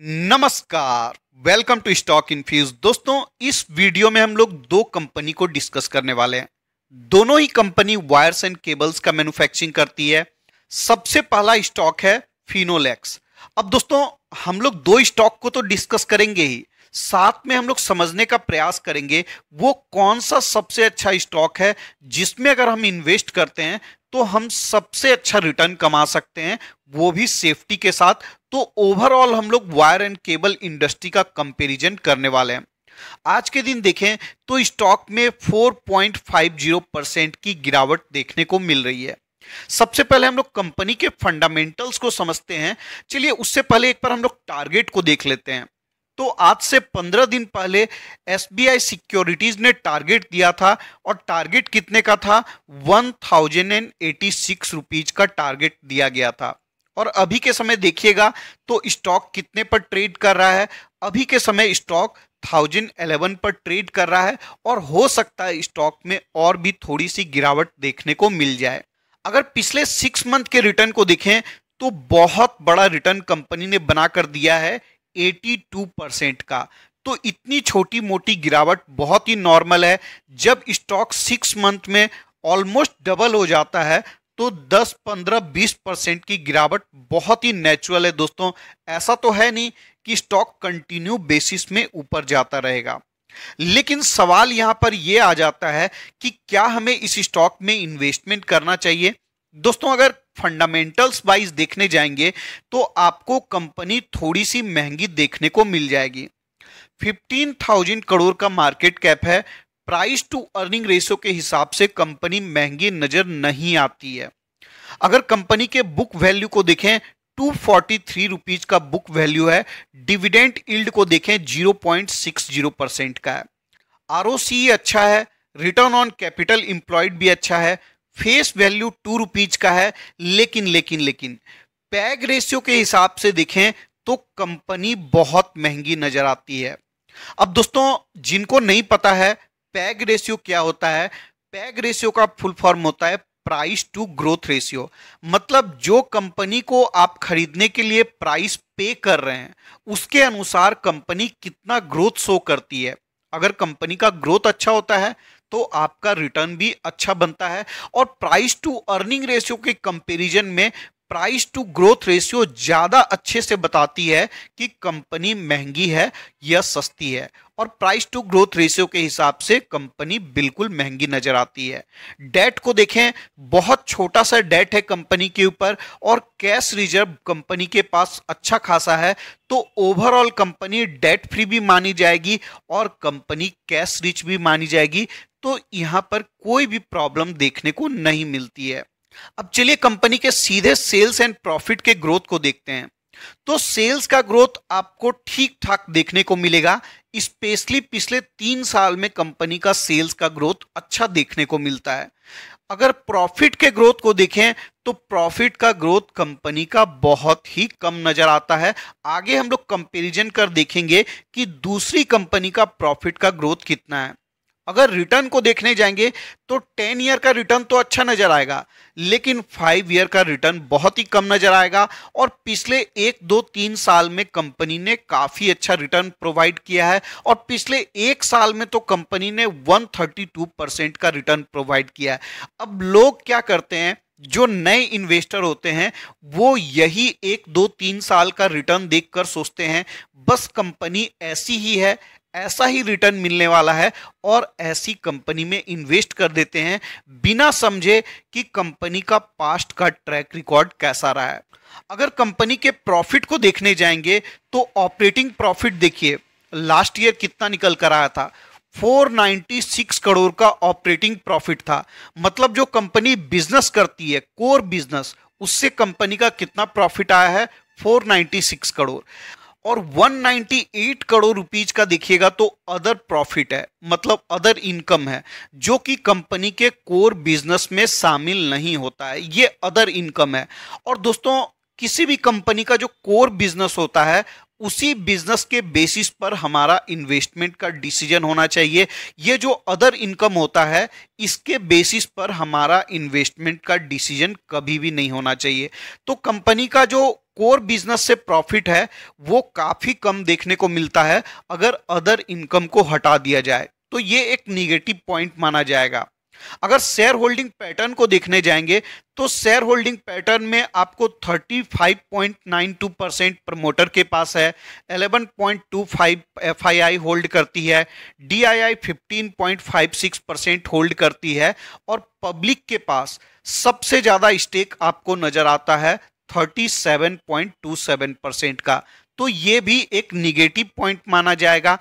नमस्कार welcome to stock infuse दोस्तों इस वीडियो में हम लोग दो कंपनी को डिस्कस करने वाले हैं दोनों ही कंपनी वायर्स एंड केबल्स का मैन्युफैक्चरिंग करती है सबसे पहला स्टॉक है फिनोलेक्स अब दोस्तों हम लोग दो स्टॉक को तो डिस्कस करेंगे ही साथ में हम लोग समझने का प्रयास करेंगे वो कौन सा सबसे अच्छा स्टॉक है जिसमें अगर हम इन्वेस्ट करते हैं तो हम सबसे अच्छा रिटर्न कमा सकते हैं वो भी सेफ्टी के साथ तो ओवरऑल हम लोग वायर एंड केबल इंडस्ट्री का कंपेरिजन करने वाले हैं आज के दिन देखें तो स्टॉक में 4.50 परसेंट की गिरावट देखने को मिल रही है सबसे पहले हम लोग कंपनी के फंडामेंटल्स को समझते हैं चलिए उससे पहले एक बार हम लोग टारगेट को देख लेते हैं तो आज से पंद्रह दिन पहले एस सिक्योरिटीज ने टारगेट दिया था और टारगेट कितने का था one thousand and eighty six rupees का टारगेट दिया गया था और अभी के समय देखिएगा तो स्टॉक कितने पर ट्रेड कर रहा है अभी के समय स्टॉक थाउजेंड एलेवन पर ट्रेड कर रहा है और हो सकता है स्टॉक में और भी थोड़ी सी गिरावट देखने को मिल जाए अगर पिछले सिक्स मंथ के रिटर्न को देखें तो बहुत बड़ा रिटर्न कंपनी ने बनाकर दिया है 82 परसेंट का तो इतनी छोटी मोटी गिरावट बहुत ही नॉर्मल है जब स्टॉक सिक्स मंथ में ऑलमोस्ट डबल हो जाता है तो 10, 15, 20 परसेंट की गिरावट बहुत ही नेचुरल है दोस्तों ऐसा तो है नहीं कि स्टॉक कंटिन्यू बेसिस में ऊपर जाता रहेगा लेकिन सवाल यहां पर यह आ जाता है कि क्या हमें इस स्टॉक में इन्वेस्टमेंट करना चाहिए दोस्तों अगर फंडामेंटल्स वाइज देखने जाएंगे तो आपको कंपनी थोड़ी सी महंगी देखने को मिल जाएगी 15,000 करोड़ का मार्केट कैप है प्राइस टू अर्निंग रेशियो के हिसाब से कंपनी महंगी नजर नहीं आती है अगर कंपनी के बुक वैल्यू को देखें टू फोर्टी थ्री रुपीज का बुक वैल्यू है डिविडेंट इल्ड को देखें zero point six zero percent का है आर अच्छा है रिटर्न ऑन कैपिटल इंप्लॉयड भी अच्छा है फेस वैल्यू टू रुपीज का है लेकिन लेकिन लेकिन पैग रेशियो के हिसाब से देखें तो कंपनी बहुत महंगी नजर आती है अब दोस्तों जिनको नहीं पता है पैग रेशियो क्या होता है पैग रेशियो का फुल फॉर्म होता है प्राइस टू ग्रोथ रेशियो मतलब जो कंपनी को आप खरीदने के लिए प्राइस पे कर रहे हैं उसके अनुसार कंपनी कितना ग्रोथ शो करती है अगर कंपनी का ग्रोथ अच्छा होता है तो आपका रिटर्न भी अच्छा बनता है और प्राइस टू अर्निंग रेशियो के कंपैरिजन में प्राइस टू ग्रोथ रेशियो ज़्यादा अच्छे से बताती है कि कंपनी महंगी है या सस्ती है और प्राइस टू ग्रोथ रेशियो के हिसाब से कंपनी बिल्कुल महंगी नज़र आती है डेट को देखें बहुत छोटा सा डेट है कंपनी के ऊपर और कैश रिजर्व कंपनी के पास अच्छा खासा है तो ओवरऑल कंपनी डेट फ्री भी मानी जाएगी और कंपनी कैश रिच भी मानी जाएगी तो यहां पर कोई भी प्रॉब्लम देखने को नहीं मिलती है अब चलिए कंपनी के सीधे सेल्स एंड प्रॉफिट के ग्रोथ को देखते हैं तो सेल्स का ग्रोथ आपको ठीक ठाक देखने को मिलेगा स्पेशली पिछले तीन साल में कंपनी का सेल्स का ग्रोथ अच्छा देखने को मिलता है अगर प्रॉफिट के ग्रोथ को देखें तो प्रॉफिट का ग्रोथ कंपनी का बहुत ही कम नजर आता है आगे हम लोग कंपेरिजन कर देखेंगे कि दूसरी कंपनी का प्रॉफिट का ग्रोथ कितना है अगर रिटर्न को देखने जाएंगे तो टेन ईयर का रिटर्न तो अच्छा नजर आएगा लेकिन फाइव ईयर का रिटर्न बहुत ही कम नजर आएगा और पिछले एक दो तीन साल में कंपनी ने काफी अच्छा रिटर्न प्रोवाइड किया है और पिछले एक साल में तो कंपनी ने 132 परसेंट का रिटर्न प्रोवाइड किया है अब लोग क्या करते हैं जो नए इन्वेस्टर होते हैं वो यही एक दो तीन साल का रिटर्न देखकर सोचते हैं बस कंपनी ऐसी ही है ऐसा ही रिटर्न मिलने वाला है और ऐसी कंपनी में इन्वेस्ट कर देते हैं बिना समझे कि कंपनी का पास्ट का ट्रैक रिकॉर्ड कैसा रहा है अगर कंपनी के प्रॉफिट को देखने जाएंगे तो ऑपरेटिंग प्रॉफिट देखिए लास्ट ईयर कितना निकल कर आया था 496 करोड़ का ऑपरेटिंग प्रॉफिट था मतलब जो कंपनी बिजनेस करती है कोर बिजनेस उससे कंपनी का कितना प्रॉफिट आया है 496 करोड़ और 198 करोड़ रुपीज का देखिएगा तो अदर प्रॉफिट है मतलब अदर इनकम है जो कि कंपनी के कोर बिजनेस में शामिल नहीं होता है ये अदर इनकम है और दोस्तों किसी भी कंपनी का जो कोर बिजनेस होता है उसी बिजनेस के बेसिस पर हमारा इन्वेस्टमेंट का डिसीजन होना चाहिए ये जो अदर इनकम होता है इसके बेसिस पर हमारा इन्वेस्टमेंट का डिसीजन कभी भी नहीं होना चाहिए तो कंपनी का जो कोर बिजनेस से प्रॉफिट है वो काफ़ी कम देखने को मिलता है अगर अदर इनकम को हटा दिया जाए तो ये एक निगेटिव पॉइंट माना जाएगा अगर शेयर होल्डिंग पैटर्न को देखने जाएंगे तो शेयर होल्डिंग पैटर्न में आपको 35.92 परसेंट प्रमोटर के पास है 11.25 एफआईआई होल्ड करती है डीआईआई 15.56 परसेंट होल्ड करती है और पब्लिक के पास सबसे ज़्यादा स्टेक आपको नज़र आता है 37.27 परसेंट का तो ये भी एक निगेटिव पॉइंट माना जाएगा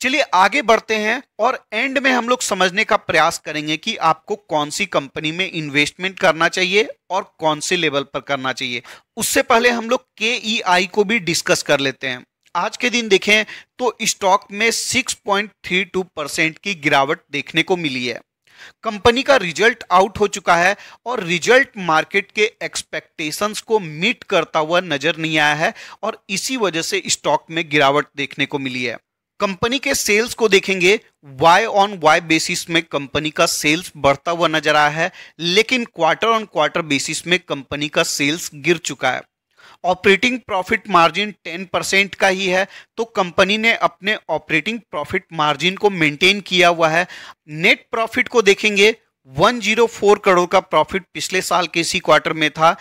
चलिए आगे बढ़ते हैं और एंड में हम लोग समझने का प्रयास करेंगे कि आपको कौन सी कंपनी में इन्वेस्टमेंट करना चाहिए और कौन से लेवल पर करना चाहिए उससे पहले हम लोग के e को भी डिस्कस कर लेते हैं आज के दिन देखें तो स्टॉक में 6.32 परसेंट की गिरावट देखने को मिली है कंपनी का रिजल्ट आउट हो चुका है और रिजल्ट मार्केट के एक्सपेक्टेशंस को मीट करता हुआ नजर नहीं आया है और इसी वजह से स्टॉक में गिरावट देखने को मिली है कंपनी के सेल्स को देखेंगे वाई ऑन वाई बेसिस में कंपनी का सेल्स बढ़ता हुआ नजर आया है लेकिन क्वार्टर ऑन क्वार्टर बेसिस में कंपनी का सेल्स गिर चुका है ऑपरेटिंग प्रॉफिट मार्जिन 10 परसेंट का ही है तो कंपनी ने अपने ऑपरेटिंग प्रॉफिट मार्जिन को मेंटेन किया हुआ है नेट प्रॉफिट को देखेंगे 104 करोड़ का प्रॉफिट पिछले साल के इसी क्वार्टर में था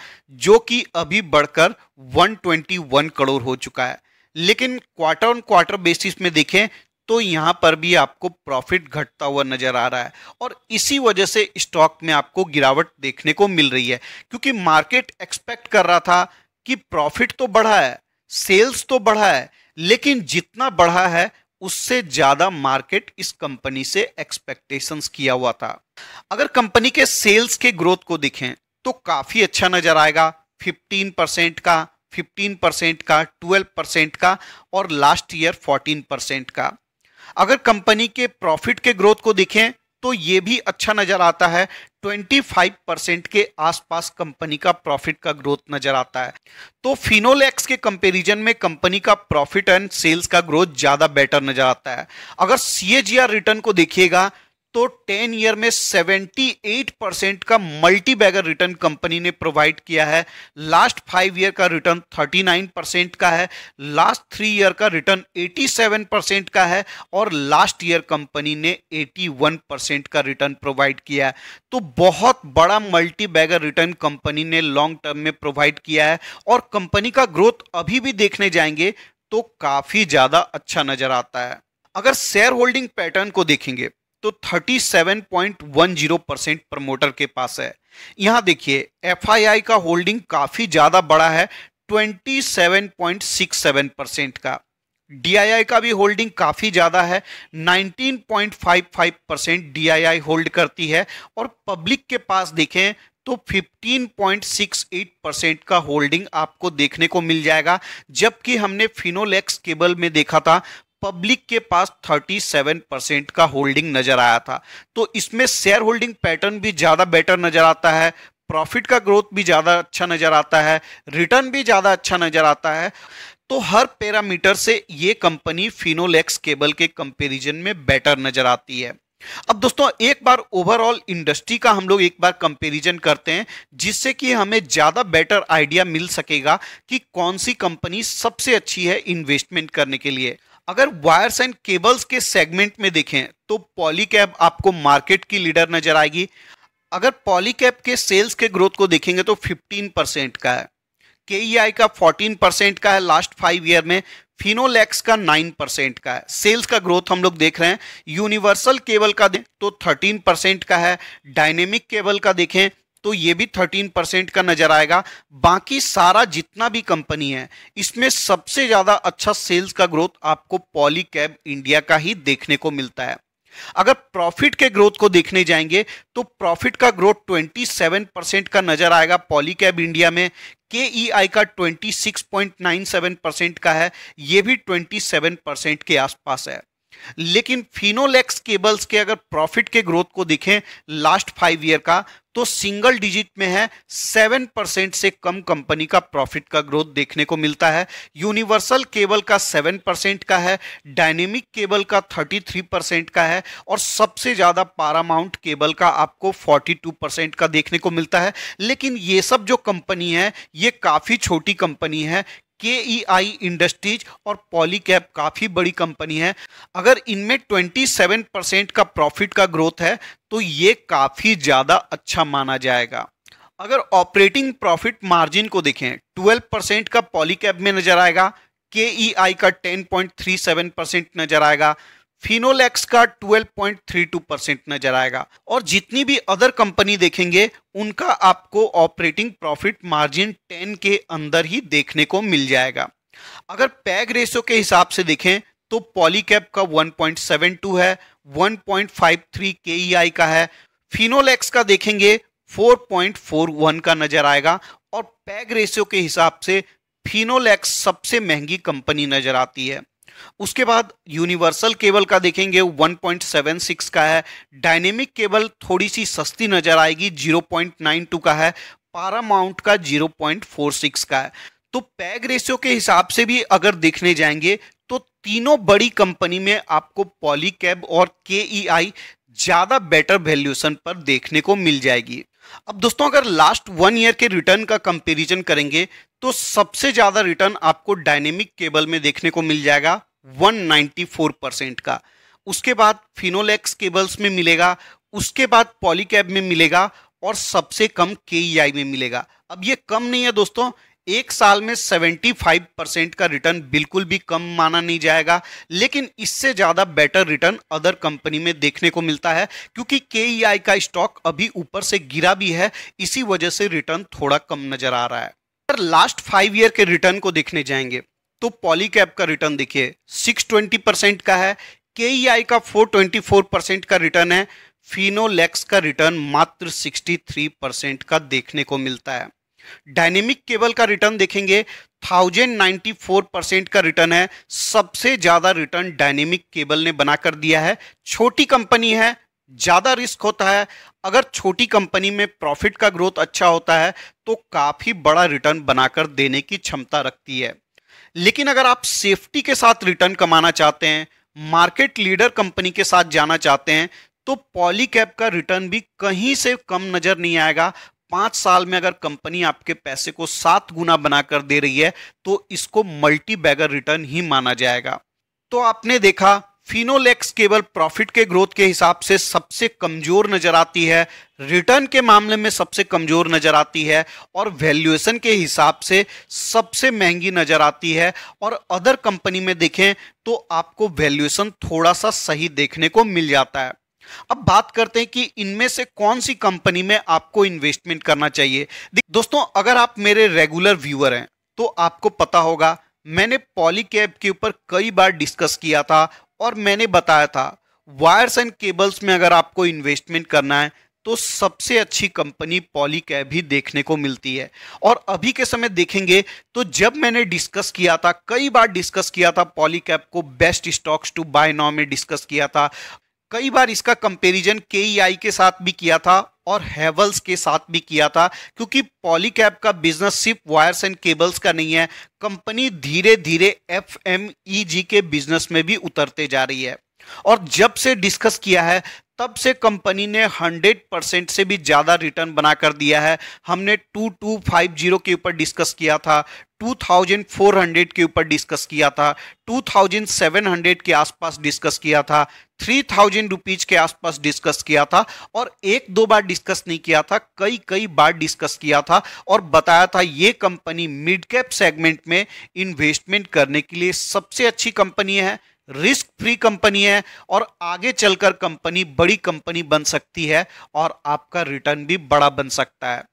जो कि अभी बढ़कर 121 करोड़ हो चुका है लेकिन क्वार्टर ऑन क्वार्टर बेसिस में देखें तो यहां पर भी आपको प्रॉफिट घटता हुआ नजर आ रहा है और इसी वजह से स्टॉक में आपको गिरावट देखने को मिल रही है क्योंकि मार्केट एक्सपेक्ट कर रहा था कि प्रॉफिट तो बढ़ा है सेल्स तो बढ़ा है लेकिन जितना बढ़ा है उससे ज्यादा मार्केट इस कंपनी से एक्सपेक्टेशंस किया हुआ था अगर कंपनी के सेल्स के ग्रोथ को देखें तो काफी अच्छा नजर आएगा 15 परसेंट का 15 परसेंट का 12 परसेंट का और लास्ट ईयर 14 परसेंट का अगर कंपनी के प्रॉफिट के ग्रोथ को देखें तो ये भी अच्छा नज़र आता है 25 परसेंट के आसपास कंपनी का प्रॉफिट का ग्रोथ नज़र आता है तो फिनोलेक्स के कंपैरिजन में कंपनी का प्रॉफिट एंड सेल्स का ग्रोथ ज़्यादा बेटर नज़र आता है अगर सीएजीआर रिटर्न को देखिएगा तो टेन ईयर में 78 परसेंट का मल्टी बैगर रिटर्न कंपनी ने प्रोवाइड किया है लास्ट फाइव ईयर का रिटर्न 39 परसेंट का है लास्ट थ्री ईयर का रिटर्न 87 परसेंट का है और लास्ट ईयर कंपनी ने 81 परसेंट का रिटर्न प्रोवाइड किया है तो बहुत बड़ा मल्टी बैगर रिटर्न कंपनी ने लॉन्ग टर्म में प्रोवाइड किया है और कंपनी का ग्रोथ अभी भी देखने जाएंगे तो काफ़ी ज़्यादा अच्छा नज़र आता है अगर शेयर होल्डिंग पैटर्न को देखेंगे तो 37.10 परसेंट प्रमोटर के पास है यहां देखिए एफआईआई का होल्डिंग काफी ज्यादा बड़ा है 27.67 परसेंट का डीआईआई का भी होल्डिंग काफ़ी ज़्यादा है 19.55 परसेंट डीआईआई होल्ड करती है और पब्लिक के पास देखें तो 15.68 परसेंट का होल्डिंग आपको देखने को मिल जाएगा जबकि हमने फिनोलेक्स केबल में देखा था पब्लिक के पास 37 परसेंट का होल्डिंग नजर आया था तो इसमें शेयर होल्डिंग पैटर्न भी ज़्यादा बेटर नजर आता है प्रॉफिट का ग्रोथ भी ज़्यादा अच्छा नज़र आता है रिटर्न भी ज़्यादा अच्छा नज़र आता है तो हर पैरामीटर से ये कंपनी फिनोलेक्स केबल के कंपेरिजन में बेटर नज़र आती है अब दोस्तों एक बार ओवरऑल इंडस्ट्री का हम लोग एक बार कंपैरिजन करते हैं जिससे कि हमें ज़्यादा बेटर आइडिया मिल सकेगा कि कौन सी कंपनी सबसे अच्छी है इन्वेस्टमेंट करने के लिए अगर वायर्स एंड केबल्स के सेगमेंट में देखें तो पॉलीकैब आपको मार्केट की लीडर नजर आएगी अगर पॉलीकैब के सेल्स के ग्रोथ को देखेंगे तो 15 परसेंट का है के e का 14 परसेंट का है लास्ट फाइव ईयर में फिनोलेक्स का 9 परसेंट का है सेल्स का ग्रोथ हम लोग देख रहे हैं यूनिवर्सल केबल का दें तो 13 परसेंट का है डायनेमिक केबल का देखें तो ये भी 13 परसेंट का नजर आएगा बाकी सारा जितना भी कंपनी है इसमें सबसे ज्यादा अच्छा सेल्स का ग्रोथ आपको पॉली कैब इंडिया का ही देखने को मिलता है अगर प्रॉफिट के ग्रोथ को देखने जाएंगे तो प्रॉफिट का ग्रोथ 27 परसेंट का नजर आएगा पॉली कैब इंडिया में के e का 26.97 परसेंट का है यह भी 27 परसेंट के आसपास है लेकिन फिनोलेक्स केबल्स के अगर प्रॉफिट के ग्रोथ को देखें लास्ट फाइव ईयर का तो सिंगल डिजिट में है सेवन परसेंट से कम कंपनी का प्रॉफिट का ग्रोथ देखने को मिलता है यूनिवर्सल केबल का सेवन परसेंट का है डायनेमिक केबल का थर्टी थ्री परसेंट का है और सबसे ज़्यादा पारामाउंट केबल का आपको फोर्टी टू परसेंट का देखने को मिलता है लेकिन ये सब जो कंपनी है ये काफ़ी छोटी कंपनी है के ई आई इंडस्ट्रीज और पॉलीकैप काफ़ी बड़ी कंपनी है अगर इनमें 27 परसेंट का प्रॉफिट का ग्रोथ है तो ये काफ़ी ज़्यादा अच्छा माना जाएगा अगर ऑपरेटिंग प्रॉफिट मार्जिन को देखें 12 परसेंट का पॉलीकैप में नज़र आएगा के ई आई का 10.37 परसेंट नज़र आएगा फिनोलेक्स का 12.32 परसेंट नजर आएगा और जितनी भी अदर कंपनी देखेंगे उनका आपको ऑपरेटिंग प्रॉफिट मार्जिन 10 के अंदर ही देखने को मिल जाएगा अगर पैग रेशो के हिसाब से देखें तो पॉलीकैप का 1.72 है 1.53 केईआई e का है फिनोलेक्स का देखेंगे 4.41 का नजर आएगा और पैग रेशियो के हिसाब से फिनोलेक्स सबसे महंगी कंपनी नजर आती है उसके बाद यूनिवर्सल केबल का देखेंगे 1.76 का है डायनेमिक केबल थोड़ी सी सस्ती नज़र आएगी 0.92 का है पारामाउंट का 0.46 का है तो पैग रेशियो के हिसाब से भी अगर देखने जाएंगे तो तीनों बड़ी कंपनी में आपको पॉलीकैब और के ज़्यादा बेटर वैल्यूएशन पर देखने को मिल जाएगी अब दोस्तों अगर लास्ट वन ईयर के रिटर्न का कंपेरिजन करेंगे तो सबसे ज़्यादा रिटर्न आपको डायनेमिक केबल में देखने को मिल जाएगा 194 परसेंट का उसके बाद फिनोलेक्स केबल्स में मिलेगा उसके बाद पॉलीकैब में मिलेगा और सबसे कम के e में मिलेगा अब ये कम नहीं है दोस्तों एक साल में 75 परसेंट का रिटर्न बिल्कुल भी कम माना नहीं जाएगा लेकिन इससे ज़्यादा बेटर रिटर्न अदर कंपनी में देखने को मिलता है क्योंकि के e का स्टॉक अभी ऊपर से गिरा भी है इसी वजह से रिटर्न थोड़ा कम नज़र आ रहा है लास्ट फाइव ईयर के रिटर्न को देखने जाएंगे तो पॉलीकैप का रिटर्न देखिए 620 परसेंट का है के e का 424 परसेंट का रिटर्न है फिनोलेक्स का रिटर्न मात्र 63 परसेंट का देखने को मिलता है डायनेमिक केबल का रिटर्न देखेंगे 1094 परसेंट का रिटर्न है सबसे ज़्यादा रिटर्न डायनेमिक केबल ने बनाकर दिया है छोटी कंपनी है ज़्यादा रिस्क होता है अगर छोटी कंपनी में प्रॉफिट का ग्रोथ अच्छा होता है तो काफ़ी बड़ा रिटर्न बनाकर देने की क्षमता रखती है लेकिन अगर आप सेफ्टी के साथ रिटर्न कमाना चाहते हैं मार्केट लीडर कंपनी के साथ जाना चाहते हैं तो पॉलीकैप का रिटर्न भी कहीं से कम नजर नहीं आएगा पांच साल में अगर कंपनी आपके पैसे को सात गुना बनाकर दे रही है तो इसको मल्टी बैगर रिटर्न ही माना जाएगा तो आपने देखा फिनोलेक्स केवल प्रॉफिट के ग्रोथ के हिसाब से सबसे कमजोर नजर आती है रिटर्न के मामले में सबसे कमजोर नजर आती है और वैल्यूएशन के हिसाब से सबसे महंगी नजर आती है और अदर कंपनी में देखें तो आपको वैल्यूएशन थोड़ा सा सही देखने को मिल जाता है अब बात करते हैं कि इनमें से कौन सी कंपनी में आपको इन्वेस्टमेंट करना चाहिए दोस्तों अगर आप मेरे रेगुलर व्यूअर हैं तो आपको पता होगा मैंने पॉलीकैब के ऊपर कई बार डिस्कस किया था और मैंने बताया था वायर्स एंड केबल्स में अगर आपको इन्वेस्टमेंट करना है तो सबसे अच्छी कंपनी पॉलीकैब ही देखने को मिलती है और अभी के समय देखेंगे तो जब मैंने डिस्कस किया था कई बार डिस्कस किया था पॉलीकैब को best stocks to buy now में डिस्कस किया था कई बार इसका कंपैरिजन के e के साथ भी किया था और हैवल्स के साथ भी किया था क्योंकि पॉलीकैप का बिजनेस सिर्फ वायर्स एंड केबल्स का नहीं है कंपनी धीरे धीरे एफ e के बिजनेस में भी उतरते जा रही है और जब से डिस्कस किया है तब से कंपनी ने 100 परसेंट से भी ज़्यादा रिटर्न बना कर दिया है हमने 2250 के ऊपर डिस्कस किया था 2400 के ऊपर डिस्कस किया था 2700 के आसपास डिस्कस किया था थ्री थाउजेंड रुपीज के आसपास डिस्कस किया था और एक दो बार डिस्कस नहीं किया था कई कई बार डिस्कस किया था और बताया था ये कंपनी मिड कैप सेगमेंट में इन्वेस्टमेंट करने के लिए सबसे अच्छी कंपनी है रिस्क फ्री कंपनी है और आगे चलकर कंपनी बड़ी कंपनी बन सकती है और आपका रिटर्न भी बड़ा बन सकता है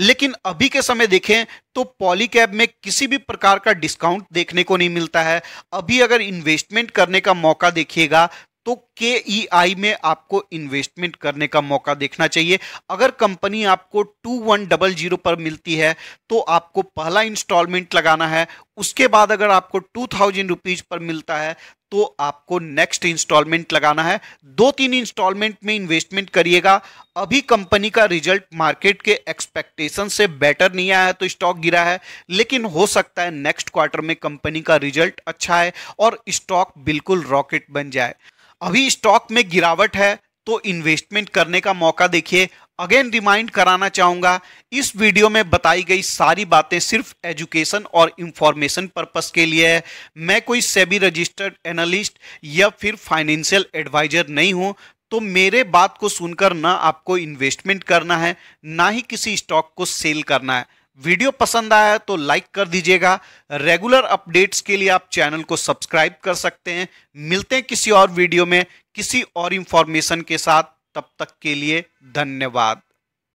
लेकिन अभी के समय देखें तो पॉलीकैब में किसी भी प्रकार का डिस्काउंट देखने को नहीं मिलता है अभी अगर इन्वेस्टमेंट करने का मौका देखिएगा तो के ई आई में आपको इन्वेस्टमेंट करने का मौका देखना चाहिए अगर कंपनी आपको टू वन डबल जीरो पर मिलती है तो आपको पहला इंस्टॉलमेंट लगाना है उसके बाद अगर आपको टू थाउजेंड रुपीज पर मिलता है तो आपको नेक्स्ट इंस्टॉलमेंट लगाना है दो तीन इंस्टॉलमेंट में इन्वेस्टमेंट करिएगा अभी कंपनी का रिजल्ट मार्केट के एक्सपेक्टेशन से बेटर नहीं आया है तो स्टॉक गिरा है लेकिन हो सकता है नेक्स्ट क्वार्टर में कंपनी का रिजल्ट अच्छा है और स्टॉक बिल्कुल रॉकेट बन जाए अभी स्टॉक में गिरावट है तो इन्वेस्टमेंट करने का मौका देखिए अगेन रिमाइंड कराना चाहूंगा इस वीडियो में बताई गई सारी बातें सिर्फ एजुकेशन और इंफॉर्मेशन पर्पस के लिए है मैं कोई सेबी रजिस्टर्ड एनालिस्ट या फिर फाइनेंशियल एडवाइजर नहीं हूं तो मेरे बात को सुनकर ना आपको इन्वेस्टमेंट करना है ना ही किसी स्टॉक को सेल करना है वीडियो पसंद आया तो लाइक कर दीजिएगा रेगुलर अपडेट्स के लिए आप चैनल को सब्सक्राइब कर सकते हैं मिलते हैं किसी और वीडियो में किसी और इंफॉर्मेशन के साथ तब तक के लिए धन्यवाद